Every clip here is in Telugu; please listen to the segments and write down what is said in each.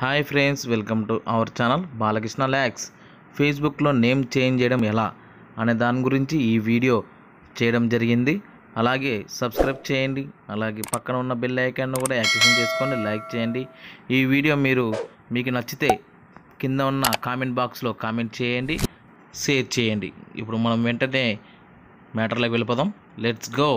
hi friends welcome to our channel Balakrishna ల్యాక్స్ ఫేస్బుక్లో నేమ్ చేంజ్ చేయడం ఎలా అనే దాని గురించి ఈ వీడియో చేయడం జరిగింది అలాగే సబ్స్క్రైబ్ చేయండి అలాగే పక్కన ఉన్న బెల్ ఐకాన్ను కూడా యాక్టివేషన్ చేసుకోండి లైక్ చేయండి ఈ వీడియో మీరు మీకు నచ్చితే కింద ఉన్న కామెంట్ బాక్స్లో కామెంట్ చేయండి షేర్ చేయండి ఇప్పుడు మనం వెంటనే మ్యాటర్లోకి వెళ్ళిపోదాం లెట్స్ గో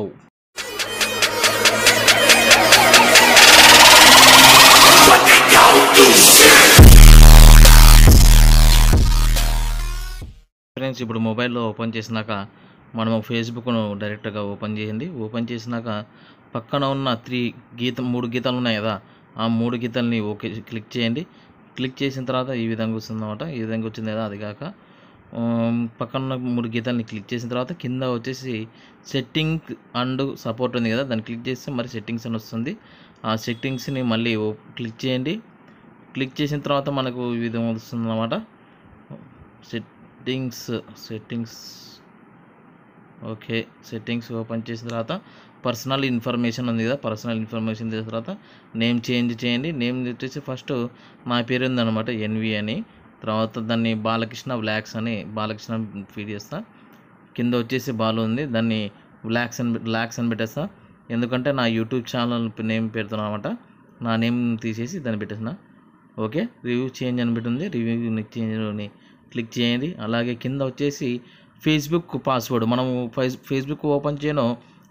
ఫ్రెండ్స్ ఇప్పుడు మొబైల్లో ఓపెన్ చేసినాక మనము ఫేస్బుక్ను డైరెక్ట్గా ఓపెన్ చేయండి ఓపెన్ చేసినాక పక్కన ఉన్న త్రీ గీత మూడు గీతాలు ఉన్నాయి కదా ఆ మూడు గీతల్ని ఓకే క్లిక్ చేయండి క్లిక్ చేసిన తర్వాత ఈ విధంగా వస్తుందన్నమాట ఈ విధంగా వచ్చింది కదా అది కాక పక్కన ఉన్న మూడు గీతల్ని క్లిక్ చేసిన తర్వాత కింద వచ్చేసి సెట్టింగ్ అండ్ సపోర్ట్ ఉంది కదా దాన్ని క్లిక్ చేస్తే మరి సెట్టింగ్స్ అని వస్తుంది ఆ సెట్టింగ్స్ని మళ్ళీ క్లిక్ చేయండి క్లిక్ చేసిన తర్వాత మనకు ఈ విధంగా వస్తుంది అన్నమాట set settings settings okay settings open చేసిన తర్వాత పర్సనల్ ఇన్ఫర్మేషన్ ఉంది కదా పర్సనల్ ఇన్ఫర్మేషన్ చేసిన తర్వాత నేమ్ చేంజ్ చేయండి నేమ్ వచ్చేసి ఫస్ట్ మా పేరు ఉందన్నమాట ఎన్వి అని తర్వాత దాన్ని బాలకృష్ణ బ్లాక్స్ అని బాలకృష్ణ ఫీడ్ చేస్తా కింద వచ్చేసి బాలు ఉంది దాన్ని బ్లాక్స్ అని బ్లాక్స్ అని పెట్టేస్తా ఎందుకంటే నా యూట్యూబ్ ఛానల్ నేమ్ పెడుతున్నా అనమాట నా నేమ్ తీసేసి దాన్ని పెట్టేసిన ఓకే రివ్యూ చేంజ్ అని ఉంది రివ్యూ చేంజ్ అని క్లిక్ చేయండి అలాగే కింద వచ్చేసి ఫేస్బుక్ పాస్వర్డ్ మనము ఫేస్బుక్ ఓపెన్ చేయను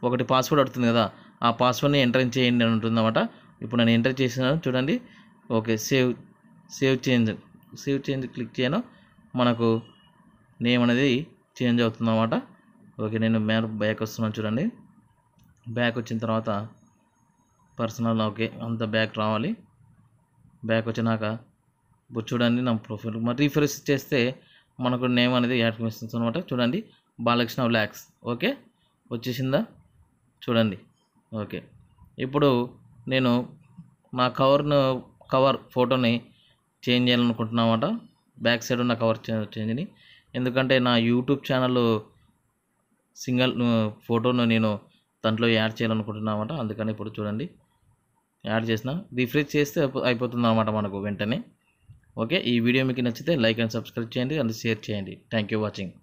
ఒకటి పాస్వర్డ్ అడుతుంది కదా ఆ పాస్వర్డ్ని ఎంటర్ చేయండి అని ఉంటుందన్నమాట ఇప్పుడు నేను ఎంటర్ చేసినాను చూడండి okay save save change save change click చేయను మనకు నేమ్ అనేది చేంజ్ అవుతుందన్నమాట ఓకే నేను మేర బ్యాక్ వస్తున్నాను చూడండి బ్యాక్ వచ్చిన తర్వాత పర్సనల్ ఓకే అంత బ్యాక్ రావాలి బ్యాక్ వచ్చినాక ఇప్పుడు చూడండి నా ప్రొఫైల్ మరి రీఫ్రెష్ చేస్తే మనకు నేమ్ అనేది యాడ్ వస్తుంది అనమాట చూడండి బాలకృష్ణ బ్లాక్స్ ఓకే వచ్చేసిందా చూడండి ఓకే ఇప్పుడు నేను నా కవర్ను కవర్ ఫోటోని చేంజ్ చేయాలనుకుంటున్నామాట బ్యాక్ సైడ్ ఉన్న కవర్ చేంజ్ని ఎందుకంటే నా యూట్యూబ్ ఛానల్ సింగల్ ఫోటోను నేను దాంట్లో యాడ్ చేయాలనుకుంటున్నామాట అందుకని ఇప్పుడు చూడండి యాడ్ చేసిన రిఫ్రెష్ చేస్తే అయిపోతుంది అనమాట మనకు వెంటనే ఓకే ఈ వీడియో మీకు నచ్చితే లైక్ అండ్ సబ్స్క్రైబ్ చేయండి అండ్ షేర్ చేయండి థ్యాంక్ యూ వాచింగ్